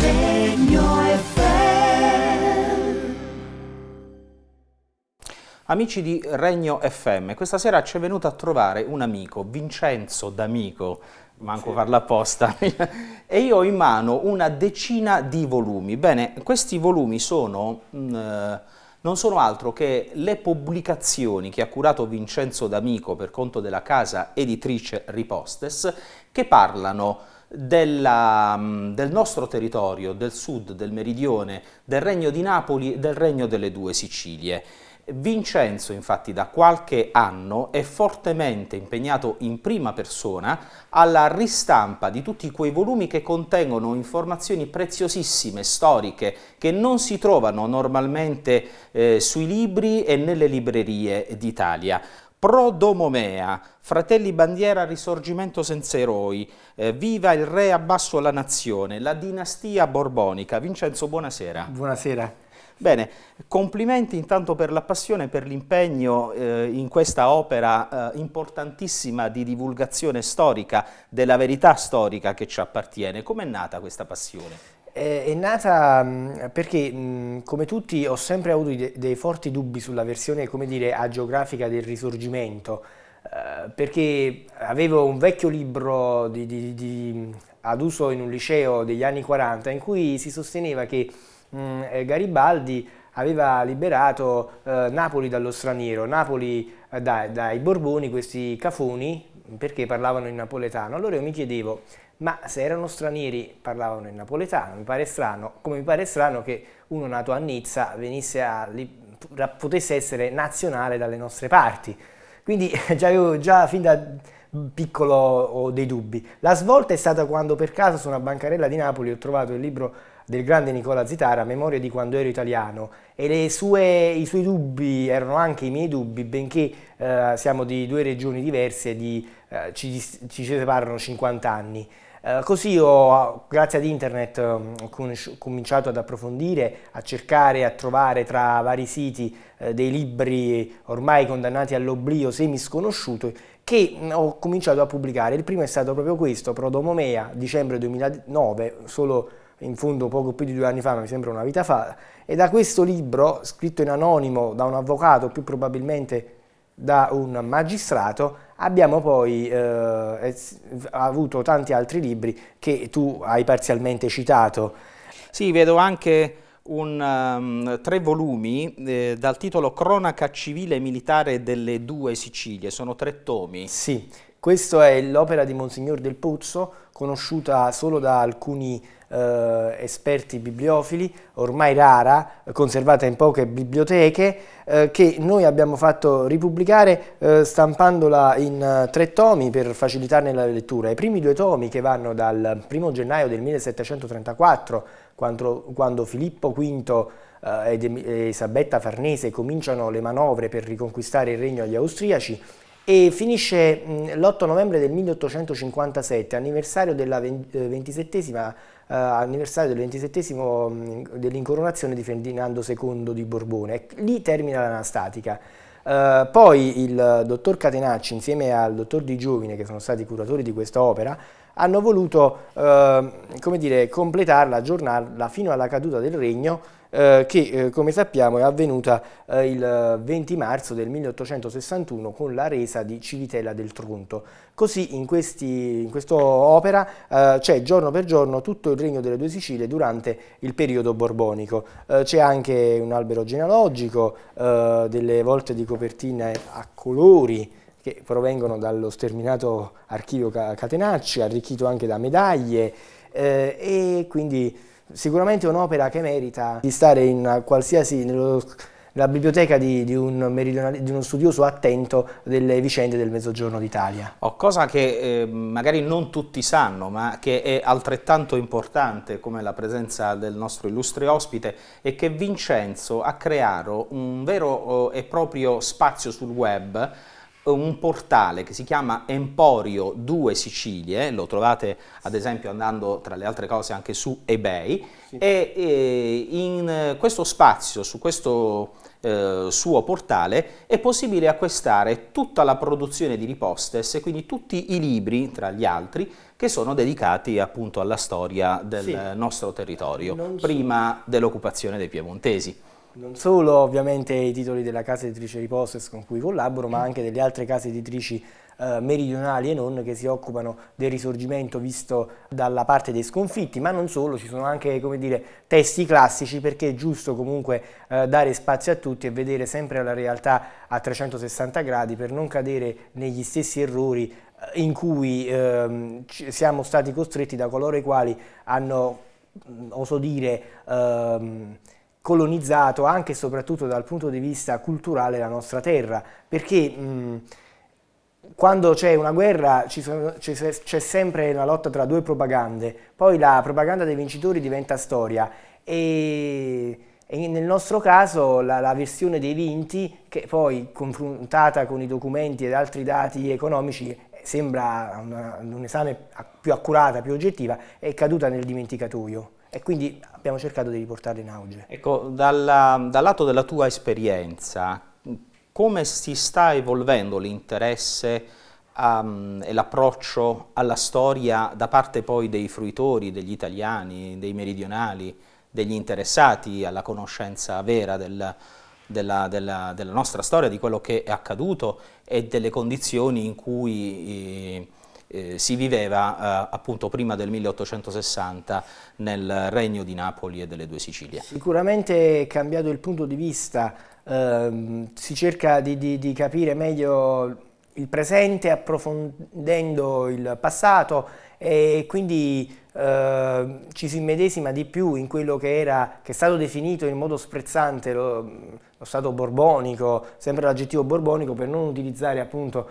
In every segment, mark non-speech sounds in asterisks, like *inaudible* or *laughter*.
Regno FM. Amici di Regno FM, questa sera ci è venuto a trovare un amico, Vincenzo D'Amico, manco sì. farla apposta, *laughs* e io ho in mano una decina di volumi. Bene, questi volumi sono... Mh, mm, eh, non sono altro che le pubblicazioni che ha curato Vincenzo D'Amico per conto della casa editrice Ripostes, che parlano della, mm, del nostro territorio, del sud, del meridione, del Regno di Napoli e del Regno delle due Sicilie. Vincenzo infatti da qualche anno è fortemente impegnato in prima persona alla ristampa di tutti quei volumi che contengono informazioni preziosissime, storiche, che non si trovano normalmente eh, sui libri e nelle librerie d'Italia. Prodomomea, Fratelli Bandiera Risorgimento senza eroi, eh, Viva il Re Abbasso la Nazione, la dinastia borbonica. Vincenzo, buonasera. Buonasera. Bene, complimenti intanto per la passione, e per l'impegno eh, in questa opera eh, importantissima di divulgazione storica, della verità storica che ci appartiene. Com'è nata questa passione? Eh, è nata mm, perché, mm, come tutti, ho sempre avuto dei forti dubbi sulla versione, come dire, agiografica del risorgimento, eh, perché avevo un vecchio libro di, di, di, mm, ad uso in un liceo degli anni 40 in cui si sosteneva che eh, Garibaldi aveva liberato Napoli dallo straniero, Napoli dai, dai Borboni, questi cafoni, perché parlavano in napoletano. Allora io mi chiedevo, ma se erano stranieri parlavano in napoletano, mi pare strano, come mi pare strano che uno nato a Nizza a, potesse essere nazionale dalle nostre parti. Quindi *laughs* già io, già fin da piccolo ho dei dubbi. La svolta è stata quando per caso su una bancarella di Napoli ho trovato il libro del grande Nicola Zitara, Memoria di quando ero italiano, e sue, i suoi dubbi erano anche i miei dubbi, benché eh, siamo di due regioni diverse e eh, ci, ci separano 50 anni. Eh, così ho, grazie ad internet, ho ehm, cominciato ad approfondire, a cercare, a trovare tra vari siti eh, dei libri ormai condannati all'oblio, semi sconosciuti, che mm, ho cominciato a pubblicare. Il primo è stato proprio questo, Prodomomea, dicembre 2009, solo in fondo poco più di due anni fa, ma mi sembra una vita fa, e da questo libro, scritto in anonimo da un avvocato, più probabilmente da un magistrato, abbiamo poi eh, avuto tanti altri libri che tu hai parzialmente citato. Sì, vedo anche un, um, tre volumi eh, dal titolo Cronaca civile e militare delle due Sicilie, sono tre tomi. Sì, questa è l'opera di Monsignor Del Pozzo, conosciuta solo da alcuni eh, esperti bibliofili, ormai rara, conservata in poche biblioteche, eh, che noi abbiamo fatto ripubblicare eh, stampandola in eh, tre tomi per facilitarne la lettura. I primi due tomi che vanno dal 1 gennaio del 1734, quando, quando Filippo V eh, ed Elisabetta Farnese cominciano le manovre per riconquistare il regno agli austriaci, e finisce l'8 novembre del 1857, anniversario della eh, ventisettesima eh, anniversario dell'27 mm, dell'incoronazione di Ferdinando II di Borbone. Lì termina l'anastatica. Eh, poi il dottor Catenacci insieme al dottor Di Giovine, che sono stati curatori di questa opera, hanno voluto eh, dire, completarla, aggiornarla fino alla caduta del regno eh, che eh, come sappiamo è avvenuta eh, il 20 eh, marzo del 1861 con la resa di Civitella del Tronto. Così in, in questa opera c'è giorno per giorno tutto il regno delle due Sicilie durante il periodo borbonico. c'è anche un albero genealogico, delle volte di copertina a colori, che provengono dallo sterminato archivio Catenacci, arricchito anche da medaglie eh, e quindi Sicuramente un'opera che merita di stare in qualsiasi... Nello, la biblioteca di, di, un di, uno studioso attento delle vicende del Mezzogiorno d'Italia. Oh, cosa che eh, magari non tutti sanno, ma che è altrettanto importante come la presenza del nostro illustre ospite, è che Vincenzo ha creato un vero oh, e proprio spazio sul web un portale che si chiama Emporio 2 Sicilie, lo trovate ad esempio andando tra le altre cose anche su eBay, sì. e, e, in questo spazio, su questo eh, suo portale, è possibile acquistare tutta la produzione di ripostes e quindi tutti i libri, tra gli altri, che sono dedicati appunto alla storia del sì. nostro territorio, so. prima dell'occupazione dei piemontesi non solo ovviamente i titoli della casa editrice Ripostes con cui collaboro, ma anche delle altre case editrici eh, meridionali e non che si occupano del risorgimento visto dalla parte dei sconfitti, ma non solo, ci sono anche dire, testi classici perché è giusto comunque eh, dare spazio a tutti e vedere sempre la realtà a 360 gradi per non cadere negli stessi errori eh, in cui ehm, siamo stati costretti da coloro i quali hanno, mm, oso dire, ehm, colonizzato anche e soprattutto dal punto di vista culturale la nostra terra, perché mh, mm, quando c'è una guerra c'è sempre una lotta tra due propagande, poi la propaganda dei vincitori diventa storia e, e nel nostro caso la, la, versione dei vinti, che poi confrontata con i documenti ed altri dati economici sembra una, un esame più accurata, più oggettiva, è caduta nel dimenticatoio e quindi abbiamo cercato di riportarlo in auge. Ecco, dalla, dal lato della tua esperienza, come si sta evolvendo l'interesse um, e l'approccio alla storia da parte poi dei fruitori, degli italiani, dei meridionali, degli interessati alla conoscenza vera del, della, della, della, nostra storia, di quello che è accaduto e delle condizioni in cui... Eh, eh, si viveva eh, appunto prima del 1860 nel regno di Napoli e delle due Sicilie. Sicuramente è cambiato il punto di vista, eh, si cerca di, di, di capire meglio il presente approfondendo il passato e quindi eh, ci si immedesima di più in quello che, era, che è stato definito in modo sprezzante lo, lo Stato borbonico, sempre l'aggettivo borbonico per non utilizzare appunto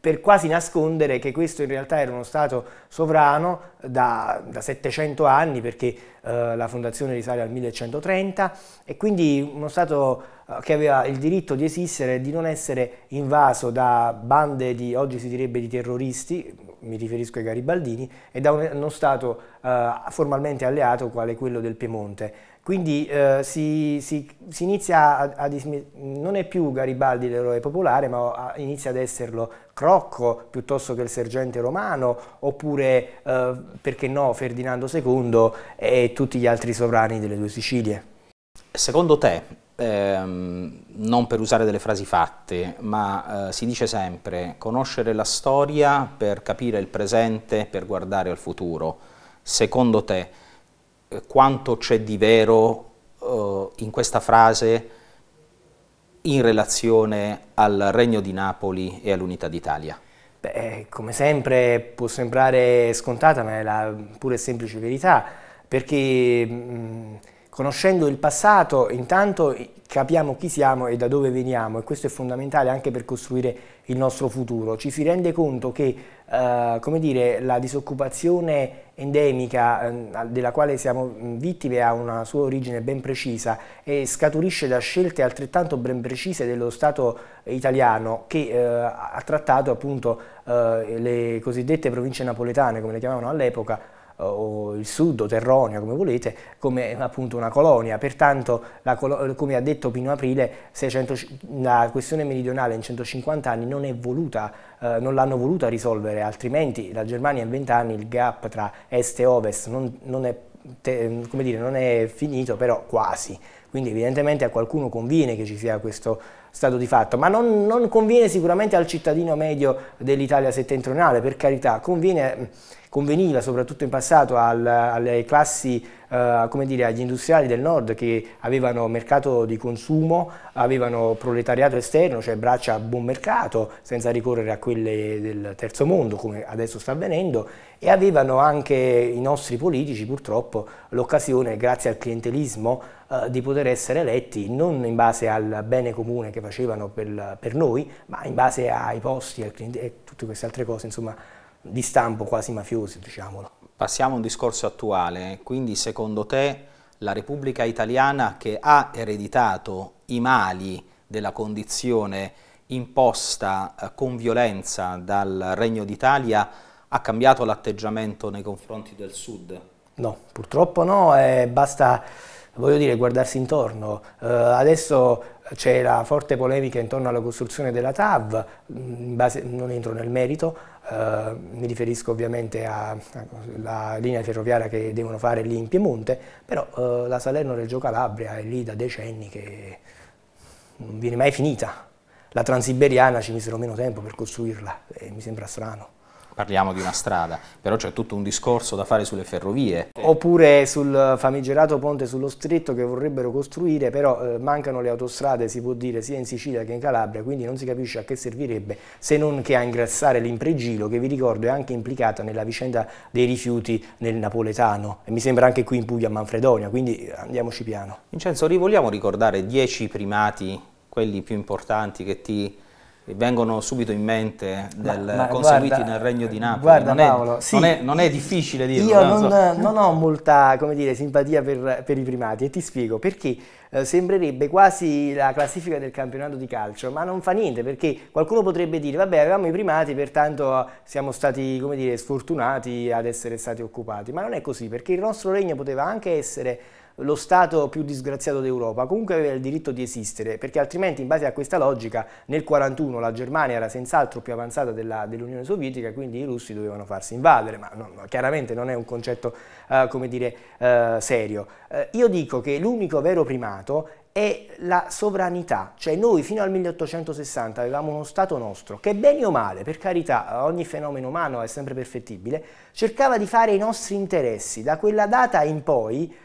per quasi nascondere che questo in realtà era uno Stato sovrano da, da 700 anni, perché eh, la fondazione risale al 1130, e quindi uno Stato eh, che aveva il diritto di esistere e di non essere invaso da bande di, oggi si direbbe, di terroristi, mi riferisco ai garibaldini, e da uno Stato eh, formalmente alleato quale quello del Piemonte. Quindi eh, si, si, si, inizia a, a non è più Garibaldi l'eroe popolare, ma inizia ad esserlo Crocco piuttosto che il sergente romano, oppure, eh, perché no, Ferdinando II e tutti gli altri sovrani delle due Sicilie. Secondo te ehm, non per usare delle frasi fatte, ma eh, si dice sempre conoscere la storia per capire il presente, per guardare al futuro. Secondo te eh, quanto c'è di vero eh, in questa frase in relazione al Regno di Napoli e all'Unità d'Italia? Beh, come sempre può sembrare scontata, ma è la pure semplice verità, perché... Mh, mm, Conoscendo il passato, intanto capiamo chi siamo e da dove veniamo e questo è fondamentale anche per costruire il nostro futuro. Ci si rende conto che eh, come dire, la disoccupazione endemica eh, della quale siamo vittime ha una sua origine ben precisa e scaturisce da scelte altrettanto ben precise dello Stato italiano che eh, ha trattato appunto eh, le cosiddette province napoletane, come le chiamavano all'epoca, eh, o il sud o Terronio, come volete, come appunto una colonia. Pertanto, colo come ha detto Pino Aprile, 600, la questione meridionale in 150 anni non è voluta, eh, non l'hanno voluta risolvere, altrimenti la Germania in 20 anni il gap tra est e ovest non, non è Te, come dire, non è finito, però quasi. Quindi evidentemente a qualcuno conviene che ci sia questo stato di fatto, ma non, non conviene sicuramente al cittadino medio dell'Italia settentrionale, per carità, conviene conveniva soprattutto in passato al, alle classi, eh, come dire, agli industriali del nord che avevano mercato di consumo, avevano proletariato esterno, cioè braccia a buon mercato, senza ricorrere a quelle del terzo mondo, come adesso sta avvenendo, e avevano anche i nostri politici purtroppo l'occasione, grazie al clientelismo, eh, di poter essere eletti non in base al bene comune che facevano per, per noi, ma in base ai posti al cliente, e tutte queste altre cose, insomma, di stampo quasi mafioso, diciamolo. Passiamo a un discorso attuale, quindi secondo te la Repubblica Italiana che ha ereditato i mali della condizione imposta eh, con violenza dal Regno d'Italia ha cambiato l'atteggiamento nei confronti del Sud? No, purtroppo no, eh, basta voglio dire, guardarsi intorno. Uh, adesso c'è la forte polemica intorno alla costruzione della TAV, mm, base, non entro nel merito, Ehm, mi riferisco ovviamente alla linea ferroviaria che devono fare lì in Piemonte, però uh, la Salerno-Reggio Calabria è lì da decenni che non viene mai finita. La Transiberiana ci misero meno tempo per costruirla e mi sembra strano parliamo di una strada, però c'è tutto un discorso da fare sulle ferrovie. Oppure sul famigerato ponte sullo stretto che vorrebbero costruire, però eh, mancano le autostrade, si può dire, sia in Sicilia che in Calabria, quindi non si capisce a che servirebbe se non che a ingrassare l'impregilo che vi ricordo è anche implicata nella vicenda dei rifiuti nel napoletano e mi sembra anche qui in Puglia a Manfredonia, quindi andiamoci piano. Vincenzo, rivogliamo ricordare dieci primati, quelli più importanti che ti vengono subito in mente del ma, ma conseguiti guarda, nel regno di Napoli. Guarda, non, è, Paolo, sì, non, è, non è difficile dirlo. Io non, so. non ho molta dire, simpatia per, per, i primati e ti spiego perché eh, sembrerebbe quasi la classifica del campionato di calcio, ma non fa niente perché qualcuno potrebbe dire vabbè avevamo i primati pertanto siamo stati dire, sfortunati ad essere stati occupati, ma non è così perché il nostro regno poteva anche essere lo Stato più disgraziato d'Europa, comunque aveva il diritto di esistere, perché altrimenti in base a questa logica nel 1941 la Germania era senz'altro più avanzata dell'Unione dell Sovietica, quindi i russi dovevano farsi invadere, ma no, no, chiaramente non è un concetto uh, come dire, uh, serio. Uh, io dico che l'unico vero primato è la sovranità, cioè noi fino al 1860 avevamo uno Stato nostro che bene o male, per carità, ogni fenomeno umano è sempre perfettibile, cercava di fare i nostri interessi, da quella data in poi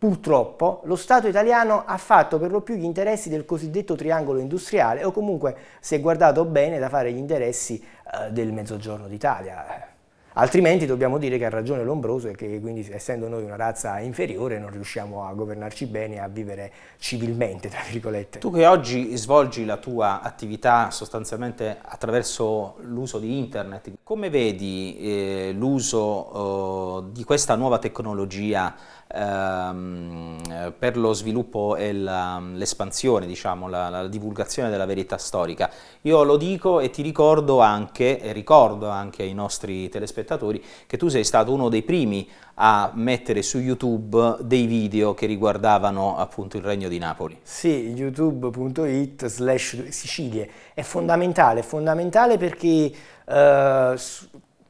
Purtroppo lo Stato italiano ha fatto per lo più gli interessi del cosiddetto triangolo industriale o comunque si è guardato bene da fare gli interessi eh, del mezzogiorno d'Italia. Altrimenti dobbiamo dire che ha ragione Lombroso e che quindi essendo noi una razza inferiore non riusciamo a governarci bene e a vivere civilmente, tra virgolette. Tu che oggi svolgi la tua attività sostanzialmente attraverso l'uso di internet, come vedi eh, l'uso eh, di questa nuova tecnologia ehm, per lo sviluppo e l'espansione, diciamo, la, la, divulgazione della verità storica. Io lo dico e ti ricordo anche, e ricordo anche ai nostri telespettatori, che tu sei stato uno dei primi a mettere su YouTube dei video che riguardavano appunto il Regno di Napoli. Sì, youtube.it slash Sicilie. È fondamentale, è fondamentale perché... Eh,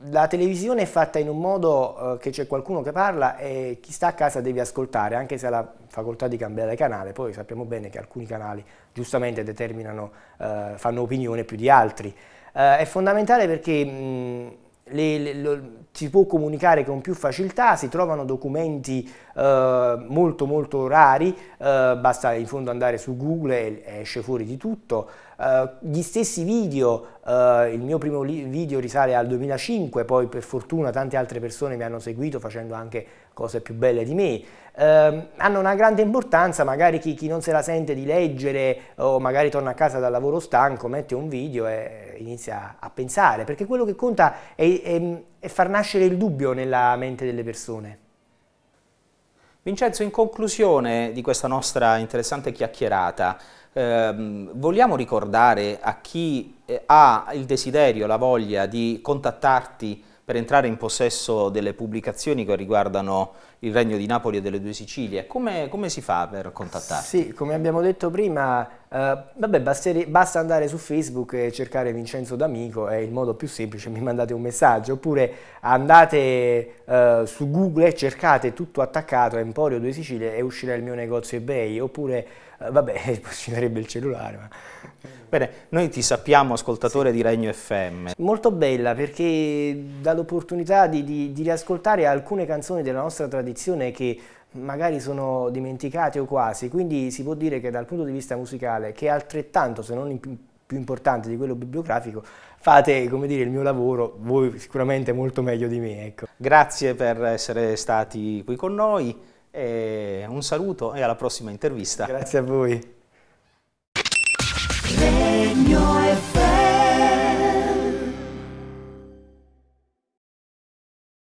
la televisione è fatta in un modo eh, che c'è qualcuno che parla e chi sta a casa deve ascoltare, anche se ha la facoltà di cambiare canale, poi sappiamo bene che alcuni canali giustamente determinano, eh, fanno opinione più di altri. Eh, è fondamentale perché mh, le, le, lo, si può comunicare con più facilità, si trovano documenti eh, molto molto rari, eh, basta in fondo andare su Google e esce fuori di tutto. Eh, gli stessi video, eh, il mio primo video risale al 2005, poi per fortuna tante altre persone mi hanno seguito facendo anche cose più belle di me. Ehm, hanno una grande importanza, magari chi, chi, non se la sente di leggere o magari torna a casa dal lavoro stanco, mette un video e inizia a pensare, perché quello che conta è, è e far nascere il dubbio nella mente delle persone. Vincenzo, in conclusione di questa nostra interessante chiacchierata, ehm, vogliamo ricordare a chi eh, ha il desiderio, la voglia di contattarti per entrare in possesso delle pubblicazioni che riguardano il Regno di Napoli e delle Due Sicilie. Come, come si fa per contattarti? Sì, come abbiamo detto prima, eh, vabbè, basteri, basta andare su Facebook e cercare Vincenzo D'Amico, è il modo più semplice, mi mandate un messaggio, oppure andate eh, su Google e cercate tutto attaccato a Emporio Due Sicilie e uscirà il mio negozio eBay, oppure eh, vabbè, *laughs* ci darebbe il cellulare. Ma... Bene, noi ti sappiamo ascoltatore sì. di Regno FM. Molto bella perché dà l'opportunità di, di, di riascoltare alcune canzoni della nostra tradizione tradizione che magari sono dimenticate o quasi, quindi si può dire che dal punto di vista musicale, che è altrettanto se non più importante di quello bibliografico, fate come dire, il mio lavoro, voi sicuramente molto meglio di me. Ecco. Grazie per essere stati qui con noi, un saluto e alla prossima intervista. Grazie a voi.